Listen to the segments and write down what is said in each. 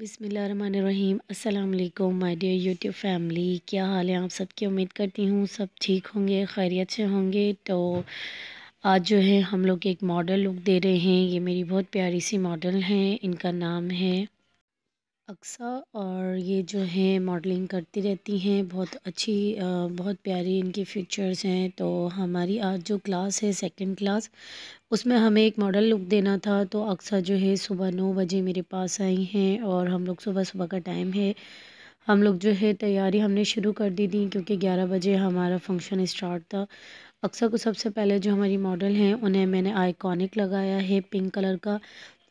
बिसमीम् अल्लाम my dear YouTube family क्या हाल है आप सबकी उम्मीद करती हूँ सब ठीक होंगे खैरियत से होंगे तो आज जो है हम लोग एक मॉडल लुक दे रहे हैं ये मेरी बहुत प्यारी सी मॉडल हैं इनका नाम है अक्सा और ये जो हैं मॉडलिंग करती रहती हैं बहुत अच्छी बहुत प्यारी इनकी फ़ीचर्स हैं तो हमारी आज जो क्लास है सेकंड क्लास उसमें हमें एक मॉडल लुक देना था तो अक्सा जो है सुबह नौ बजे मेरे पास आई हैं और हम लोग सुबह सुबह का टाइम है हम लोग जो है तैयारी हमने शुरू कर दी थी क्योंकि ग्यारह बजे हमारा फंक्शन इस्टार्ट था अक्सर को सबसे पहले जो हमारी मॉडल हैं उन्हें मैंने आइकॉनिक लगाया है पिंक कलर का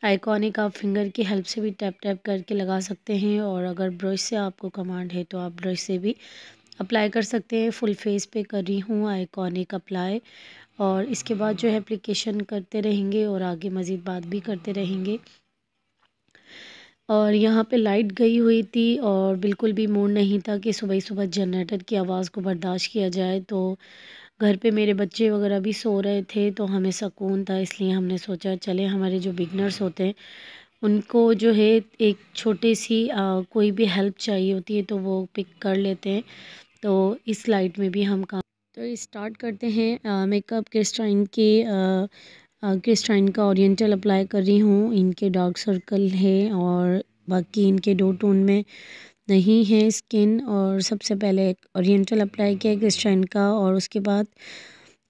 आइकॉनिक आप फिंगर की हेल्प से भी टैप टैप करके लगा सकते हैं और अगर ब्रश से आपको कमांड है तो आप ब्रश से भी अप्लाई कर सकते हैं फुल फेस पे कर रही हूँ आइकॉनिक अप्लाई और इसके बाद जो है एप्लीकेशन करते रहेंगे और आगे मज़ीद बात भी करते रहेंगे और यहाँ पे लाइट गई हुई थी और बिल्कुल भी मूड नहीं था कि सुबह सुबह जनरेटर की आवाज़ को बर्दाश्त किया जाए तो घर पे मेरे बच्चे वगैरह भी सो रहे थे तो हमें सकून था इसलिए हमने सोचा चले हमारे जो बिगनर्स होते हैं उनको जो है एक छोटी सी आ, कोई भी हेल्प चाहिए होती है तो वो पिक कर लेते हैं तो इस लाइट में भी हम काम तो स्टार्ट करते हैं मेकअप क्रिस्टाइन के क्रिस्टाइन का ओरिएंटल अप्लाई कर रही हूँ इनके डार्क सर्कल है और बाकी इनके डो टोन में नहीं है स्किन और सबसे पहले एक ओरिएंटल अप्लाई किया एक स्ट्रैंड का और उसके बाद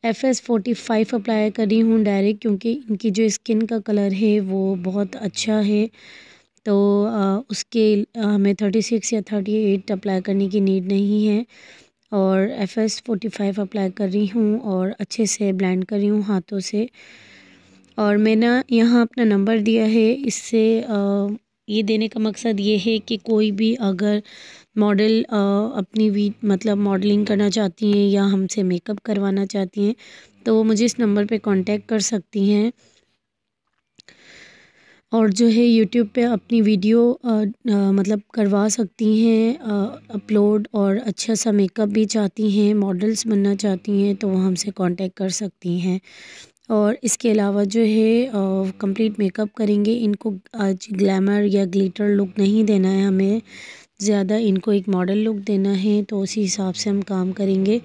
F S forty five apply करी हूँ डायरेक्ट क्योंकि इनकी जो स्किन का कलर है वो बहुत अच्छा है तो आ, उसके हमें थर्टी सिक्स या थर्टी एट अप्लाई करने की नीड नहीं है और F S forty five apply कर रही हूँ और अच्छे से ब्लेंड कर रही हूँ हाथों से और मैंने यहाँ अपना नंबर दिया है इससे आ, ये देने का मकसद ये है कि कोई भी अगर मॉडल अपनी वी मतलब मॉडलिंग करना चाहती हैं या हमसे मेकअप करवाना चाहती हैं तो वो मुझे इस नंबर पे कांटेक्ट कर सकती हैं और जो है यूट्यूब पे अपनी वीडियो आ, आ, मतलब करवा सकती हैं अपलोड और अच्छा सा मेकअप भी चाहती हैं मॉडल्स बनना चाहती हैं तो वो हमसे कांटेक्ट कर सकती हैं और इसके अलावा जो है कंप्लीट मेकअप करेंगे इनको आज ग्लैमर या ग्लिटर लुक नहीं देना है हमें ज़्यादा इनको एक मॉडल लुक देना है तो उसी हिसाब से हम काम करेंगे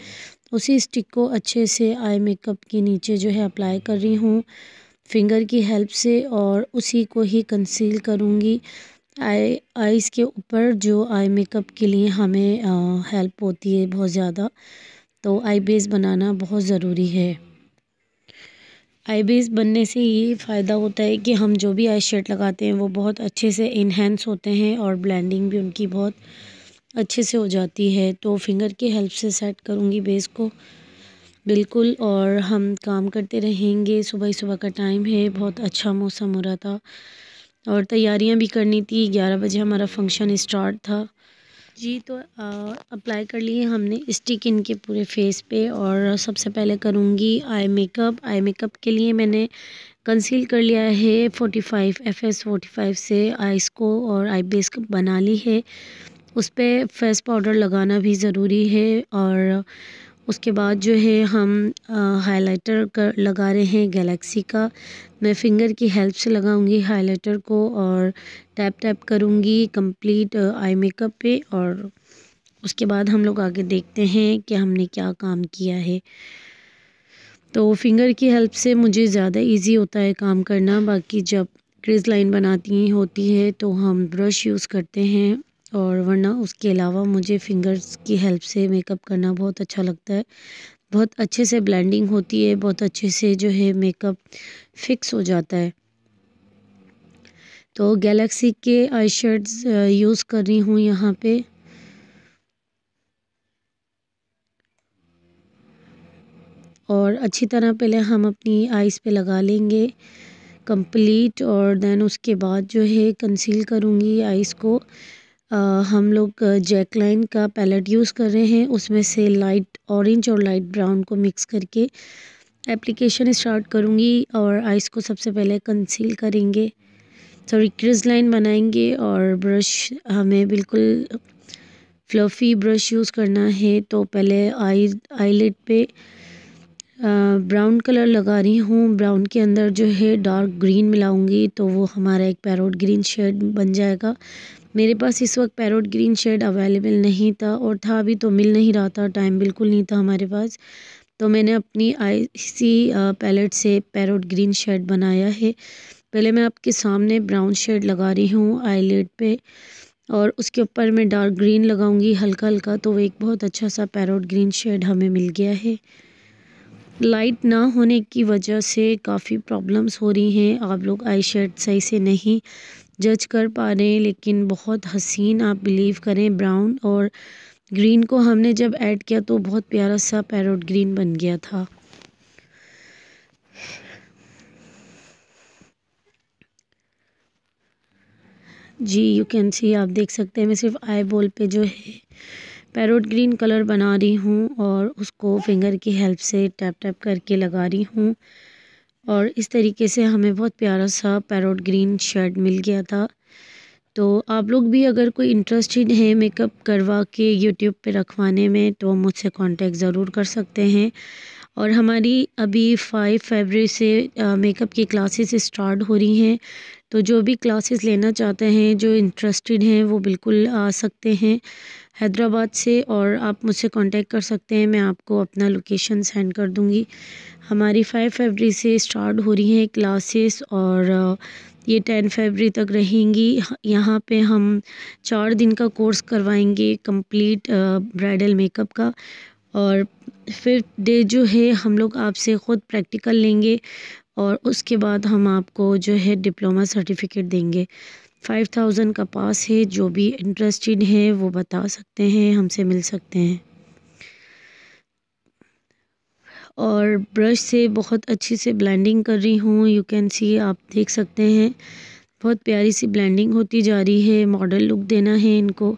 उसी स्टिक को अच्छे से आई मेकअप के नीचे जो है अप्लाई कर रही हूँ फिंगर की हेल्प से और उसी को ही कंसील करूँगी आई आईज़ के ऊपर जो आई मेकअप के लिए हमें हेल्प होती है बहुत ज़्यादा तो आई बेस बनाना बहुत ज़रूरी है आई बेस बनने से ये फ़ायदा होता है कि हम जो भी आई शेड लगाते हैं वो बहुत अच्छे से इन्हेंस होते हैं और ब्लेंडिंग भी उनकी बहुत अच्छे से हो जाती है तो फिंगर की हेल्प से सेट करूँगी बेस को बिल्कुल और हम काम करते रहेंगे सुबह सुबह का टाइम है बहुत अच्छा मौसम हो रहा था और तैयारियां भी करनी थी ग्यारह बजे हमारा फंक्शन स्टार्ट था जी तो अप्लाई कर लिए हमने स्टिक इनके पूरे फेस पे और सबसे पहले करूँगी आई मेकअप आई मेकअप के लिए मैंने कंसील कर लिया है forty five F S forty five से आइस को और आई बेस बना ली है उस पर फेस पाउडर लगाना भी ज़रूरी है और उसके बाद जो है हम हाइलाइटर कर लगा रहे हैं गैलेक्सी का मैं फिंगर की हेल्प से लगाऊंगी हाइलाइटर को और टैप टैप करूंगी कंप्लीट आई मेकअप पे और उसके बाद हम लोग आगे देखते हैं कि हमने क्या काम किया है तो फिंगर की हेल्प से मुझे ज़्यादा इजी होता है काम करना बाकी जब क्रिज लाइन बनाती होती है तो हम ब्रश यूज़ करते हैं और वरना उसके अलावा मुझे फिंगर्स की हेल्प से मेकअप करना बहुत अच्छा लगता है बहुत अच्छे से ब्लेंडिंग होती है बहुत अच्छे से जो है मेकअप फिक्स हो जाता है तो गैलेक्सी के आई शेड्स यूज़ कर रही हूँ यहाँ पे और अच्छी तरह पहले हम अपनी आईज़ पे लगा लेंगे कंप्लीट और देन उसके बाद जो है कंसील करूँगी आईज़ को हम लोग जैकलाइन का पैलेट यूज़ कर रहे हैं उसमें से लाइट ऑरेंज और लाइट ब्राउन को मिक्स करके एप्लीकेशन स्टार्ट करूँगी और आइस को सबसे पहले कंसील करेंगे सॉरी क्रिज लाइन बनाएंगे और ब्रश हमें बिल्कुल फ्लफ़ी ब्रश यूज़ करना है तो पहले आई आईलेट पे ब्राउन कलर लगा रही हूँ ब्राउन के अंदर जो है डार्क ग्रीन मिलाऊंगी तो वो हमारा एक पैरोट ग्रीन शेड बन जाएगा मेरे पास इस वक्त पैरोट ग्रीन शेड अवेलेबल नहीं था और था अभी तो मिल नहीं रहा था टाइम बिल्कुल नहीं था हमारे पास तो मैंने अपनी आई इसी पैलेट से पैरोट ग्रीन शेड बनाया है पहले मैं आपके सामने ब्राउन शेड लगा रही हूँ आई पे पर और उसके ऊपर मैं डार्क ग्रीन लगाऊंगी हल्का हल्का तो वो एक बहुत अच्छा सा पैरोट ग्रीन शेड हमें मिल गया है लाइट ना होने की वजह से काफ़ी प्रॉब्लम्स हो रही हैं आप लोग आई शेड सही से नहीं जज कर पा रहे हैं लेकिन बहुत हसीन आप बिलीव करें ब्राउन और ग्रीन को हमने जब ऐड किया तो बहुत प्यारा सा पैरोट ग्रीन बन गया था जी यू कैन सी आप देख सकते हैं मैं सिर्फ आई बॉल पे जो है पैरोट ग्रीन कलर बना रही हूँ और उसको फिंगर की हेल्प से टैप टैप करके लगा रही हूँ और इस तरीके से हमें बहुत प्यारा सा पैरोट ग्रीन शर्ट मिल गया था तो आप लोग भी अगर कोई इंटरेस्टेड है मेकअप करवा के यूट्यूब पे रखवाने में तो मुझसे कांटेक्ट ज़रूर कर सकते हैं और हमारी अभी फ़ाइव फरवरी से मेकअप की क्लासेस स्टार्ट हो रही हैं तो जो भी क्लासेस लेना चाहते हैं जो इंटरेस्टेड हैं वो बिल्कुल आ सकते हैं हैदराबाद से और आप मुझसे कांटेक्ट कर सकते हैं मैं आपको अपना लोकेशन सेंड कर दूंगी हमारी फाइव फरवरी से स्टार्ट हो रही हैं क्लासेस और ये टेन फरवरी तक रहेंगी यहाँ पे हम चार दिन का कोर्स करवाएंगे कंप्लीट ब्राइडल मेकअप का और फिफ्थ डे जो है हम लोग आपसे ख़ुद प्रैक्टिकल लेंगे और उसके बाद हम आपको जो है डिप्लोमा सर्टिफिकेट देंगे फ़ाइव थाउजेंड का पास है जो भी इंटरेस्टेड है वो बता सकते हैं हमसे मिल सकते हैं और ब्रश से बहुत अच्छी से ब्लेंडिंग कर रही हूँ यू कैन सी आप देख सकते हैं बहुत प्यारी सी ब्लेंडिंग होती जा रही है मॉडल लुक देना है इनको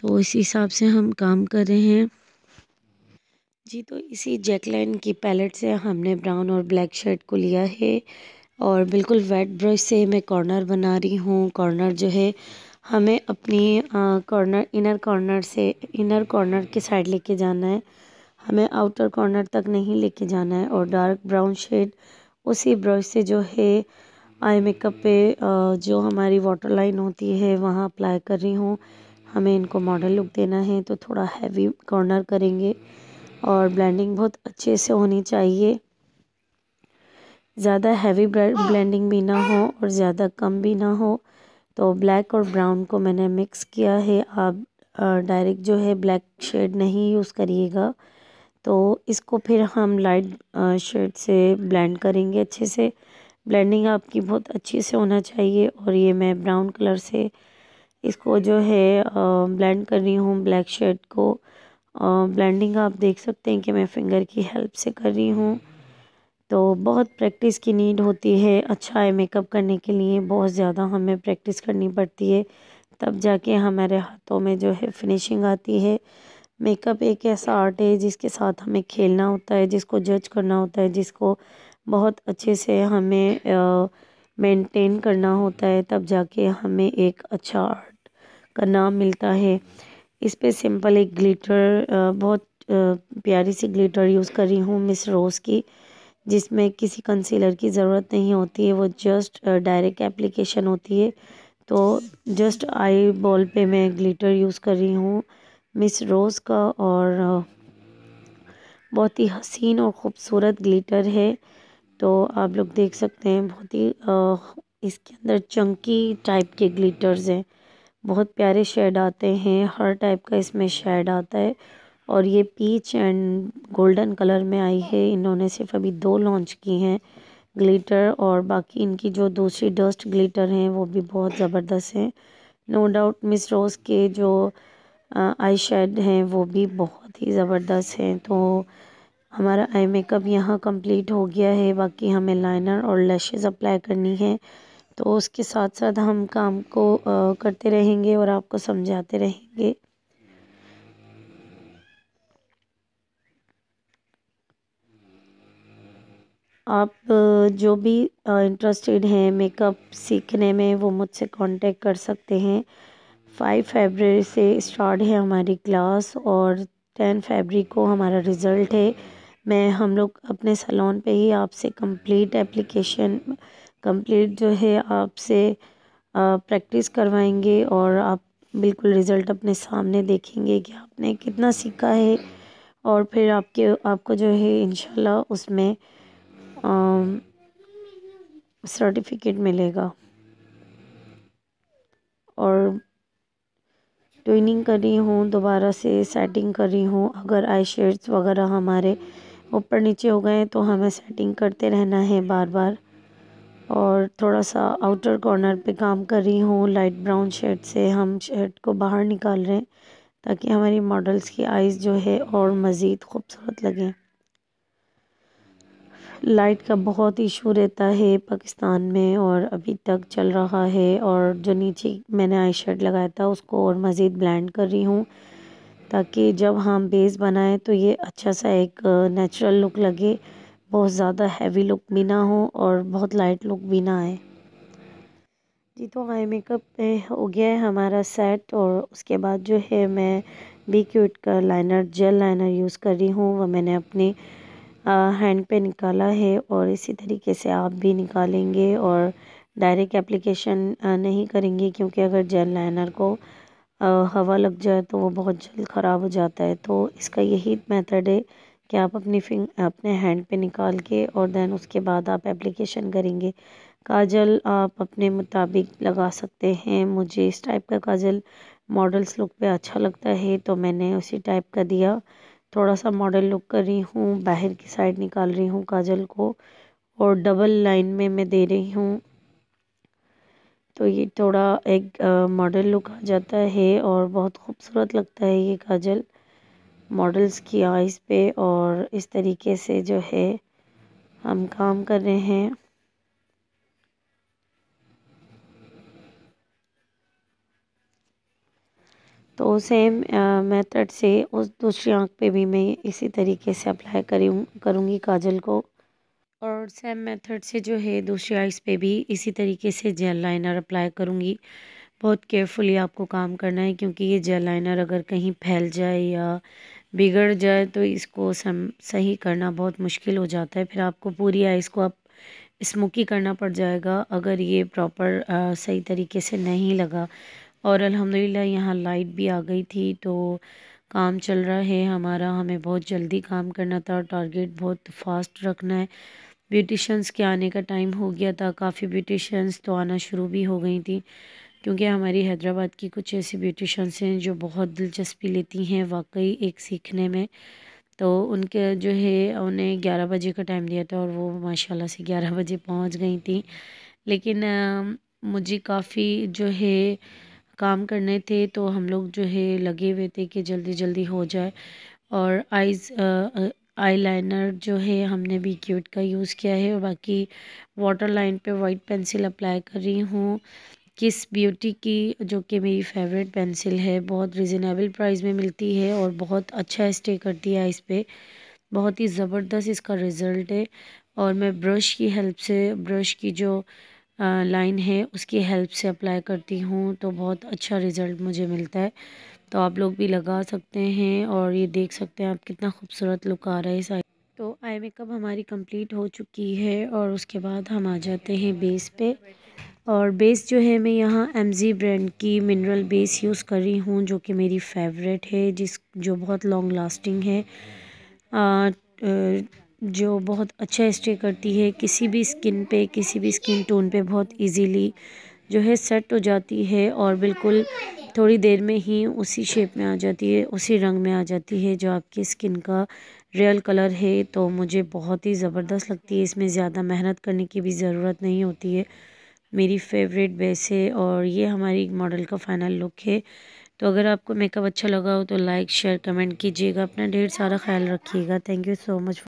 तो इस हिसाब से हम काम कर रहे हैं जी तो इसी जैकलाइन की पैलेट से हमने ब्राउन और ब्लैक शर्ट को लिया है और बिल्कुल वेट ब्रश से मैं कॉर्नर बना रही हूँ कॉर्नर जो है हमें अपनी कॉर्नर इनर कॉर्नर से इनर कॉर्नर के साइड लेके जाना है हमें आउटर कॉर्नर तक नहीं लेके जाना है और डार्क ब्राउन शेड उसी ब्रश से जो है आई मेकअप पे आ, जो हमारी वाटर लाइन होती है वहाँ अप्लाई कर रही हूँ हमें इनको मॉडल लुक देना है तो थोड़ा हैवी कॉर्नर करेंगे और ब्लेंडिंग बहुत अच्छे से होनी चाहिए ज़्यादा हैवी ब्लेंडिंग भी ना हो और ज़्यादा कम भी ना हो तो ब्लैक और ब्राउन को मैंने मिक्स किया है आप डायरेक्ट जो है ब्लैक शेड नहीं यूज़ करिएगा तो इसको फिर हम लाइट शेड से ब्लेंड करेंगे अच्छे से ब्लेंडिंग आपकी बहुत अच्छे से होना चाहिए और ये मैं ब्राउन कलर से इसको जो है ब्लेंड कर रही हूँ ब्लैक शेड को और ब्लेंडिंग आप देख सकते हैं कि मैं फिंगर की हेल्प से कर रही हूँ तो बहुत प्रैक्टिस की नीड होती है अच्छा है मेकअप करने के लिए बहुत ज़्यादा हमें प्रैक्टिस करनी पड़ती है तब जाके हमारे हाथों में जो है फिनिशिंग आती है मेकअप एक ऐसा आर्ट है जिसके साथ हमें खेलना होता है जिसको जज करना होता है जिसको बहुत अच्छे से हमें मेंटेन करना होता है तब जाके हमें एक अच्छा आर्ट का नाम मिलता है इस पर सिंपल एक ग्लिटर बहुत प्यारी सी ग्लिटर यूज़ कर रही हूँ मिस रोज़ की जिसमें किसी कंसीलर की ज़रूरत नहीं होती है वो जस्ट डायरेक्ट एप्लीकेशन होती है तो जस्ट आई बॉल पे मैं ग्लिटर यूज़ कर रही हूँ मिस रोज़ का और बहुत ही हसीन और ख़ूबसूरत ग्लिटर है तो आप लोग देख सकते हैं बहुत ही इसके अंदर चंकी टाइप के ग्लिटर्स हैं बहुत प्यारे शेड आते हैं हर टाइप का इसमें शेड आता है और ये पीच एंड गोल्डन कलर में आई है इन्होंने सिर्फ अभी दो लॉन्च की हैं ग्लिटर और बाकी इनकी जो दूसरी डस्ट ग्लिटर हैं वो भी बहुत ज़बरदस्त हैं नो डाउट मिस रोज़ के जो आई शेड हैं वो भी बहुत ही ज़बरदस्त हैं तो हमारा आई मेकअप यहाँ कंप्लीट हो गया है बाकी हमें लाइनर और लैशेज़ अप्लाई करनी है तो उसके साथ साथ हम काम को करते रहेंगे और आपको समझाते रहेंगे आप जो भी इंटरेस्टेड हैं मेकअप सीखने में वो मुझसे कांटेक्ट कर सकते हैं फाइव फेबररी से स्टार्ट है हमारी क्लास और टेन फेबररी को हमारा रिज़ल्ट है मैं हम लोग अपने सलोन पे ही आपसे कंप्लीट एप्लीकेशन कंप्लीट जो है आपसे प्रैक्टिस करवाएंगे और आप बिल्कुल रिज़ल्ट अपने सामने देखेंगे कि आपने कितना सीखा है और फिर आपके आपको जो है इन उसमें सर्टिफिकेट मिलेगा और ट्विनिंग कर रही हूँ दोबारा से सेटिंग कर रही हूँ अगर आई शेड्स वगैरह हमारे ऊपर नीचे हो गए तो हमें सेटिंग करते रहना है बार बार और थोड़ा सा आउटर कॉर्नर पे काम कर रही हूँ लाइट ब्राउन शेड से हम शेड को बाहर निकाल रहे हैं ताकि हमारी मॉडल्स की आइज़ जो है और मज़ीद खूबसूरत लगें लाइट का बहुत इशू रहता है पाकिस्तान में और अभी तक चल रहा है और जो नीचे मैंने आई शेड लगाया था उसको और मज़ीद ब्लेंड कर रही हूँ ताकि जब हम बेस बनाएं तो ये अच्छा सा एक नेचुरल uh, लुक लगे बहुत ज़्यादा हैवी लुक भी ना हो और बहुत लाइट लुक भी ना आए जी तो आई मेकअप पे हो गया है हमारा सेट और उसके बाद जो है मैं बी क्यूट का लाइनर जेल लाइनर यूज़ कर रही हूँ वह मैंने अपने हैंड पे निकाला है और इसी तरीके से आप भी निकालेंगे और डायरेक्ट एप्लीकेशन नहीं करेंगे क्योंकि अगर जेल लाइनर को हवा लग जाए तो वो बहुत जल्द ख़राब हो जाता है तो इसका यही मेथड है कि आप अपनी फिंग अपने हैंड पे निकाल के और दैन उसके बाद आप एप्लीकेशन करेंगे काजल आप अपने मुताबिक लगा सकते हैं मुझे इस टाइप का काजल मॉडल्स लुक पे अच्छा लगता है तो मैंने उसी टाइप का दिया थोड़ा सा मॉडल लुक कर रही हूँ बाहर की साइड निकाल रही हूँ काजल को और डबल लाइन में मैं दे रही हूँ तो ये थोड़ा एक मॉडल लुक आ जाता है और बहुत खूबसूरत लगता है ये काजल मॉडल्स की आइज पे और इस तरीके से जो है हम काम कर रहे हैं तो सेम मेथड से उस दूसरी आंख पे भी मैं इसी तरीके से अप्लाई करूँ करूँगी काजल को और सेम मेथड से जो है दूसरी आइज़ पे भी इसी तरीके से जेल लाइनर अप्लाई करूँगी बहुत केयरफुली आपको काम करना है क्योंकि ये जेल लाइनर अगर कहीं फैल जाए या बिगड़ जाए तो इसको सम सही करना बहुत मुश्किल हो जाता है फिर आपको पूरी आइस को आप स्मोकी करना पड़ जाएगा अगर ये प्रॉपर सही तरीके से नहीं लगा और अल्हम्दुलिल्लाह यहाँ लाइट भी आ गई थी तो काम चल रहा है हमारा हमें बहुत जल्दी काम करना था और टारगेट बहुत फास्ट रखना है ब्यूटिशन्स के आने का टाइम हो गया था काफ़ी ब्यूटिशंस तो आना शुरू भी हो गई थी क्योंकि हमारी हैदराबाद की कुछ ऐसी ब्यूटिशंस हैं जो बहुत दिलचस्पी लेती हैं वाकई एक सीखने में तो उनके जो है उन्हें ग्यारह बजे का टाइम दिया था और वो माशाल्लाह से ग्यारह बजे पहुंच गई थी लेकिन आ, मुझे काफ़ी जो है काम करने थे तो हम लोग जो है लगे हुए थे कि जल्दी जल्दी हो जाए और आइज़ आई लाइनर जो है हमने भी क्यूट का यूज़ किया है और बाकी वाटर लाइन पर वाइट पेंसिल अप्लाई कर रही हूँ किस ब्यूटी की जो कि मेरी फेवरेट पेंसिल है बहुत रिजनेबल प्राइस में मिलती है और बहुत अच्छा स्टे करती है इस पर बहुत ही ज़बरदस्त इसका रिज़ल्ट है और मैं ब्रश की हेल्प से ब्रश की जो लाइन है उसकी हेल्प से अप्लाई करती हूँ तो बहुत अच्छा रिज़ल्ट मुझे मिलता है तो आप लोग भी लगा सकते हैं और ये देख सकते हैं आप कितना खूबसूरत लुक आ रहा है इस आई तो आई मेकअप हमारी कंप्लीट हो चुकी है और उसके बाद हम आ जाते हैं बेस पे और बेस जो है मैं यहाँ एम जी ब्रांड की मिनरल बेस यूज़ कर रही हूँ जो कि मेरी फेवरेट है जिस जो बहुत लॉन्ग लास्टिंग है आ, जो बहुत अच्छा स्टे करती है किसी भी स्किन पे किसी भी स्किन टोन पे बहुत इजीली जो है सेट हो जाती है और बिल्कुल थोड़ी देर में ही उसी शेप में आ जाती है उसी रंग में आ जाती है जो आपकी स्किन का रियल कलर है तो मुझे बहुत ही ज़बरदस्त लगती है इसमें ज़्यादा मेहनत करने की भी ज़रूरत नहीं होती है मेरी फेवरेट बेस है और ये हमारी मॉडल का फाइनल लुक है तो अगर आपको मेकअप अच्छा लगा हो तो लाइक शेयर कमेंट कीजिएगा अपना ढेर सारा ख्याल रखिएगा थैंक यू सो मच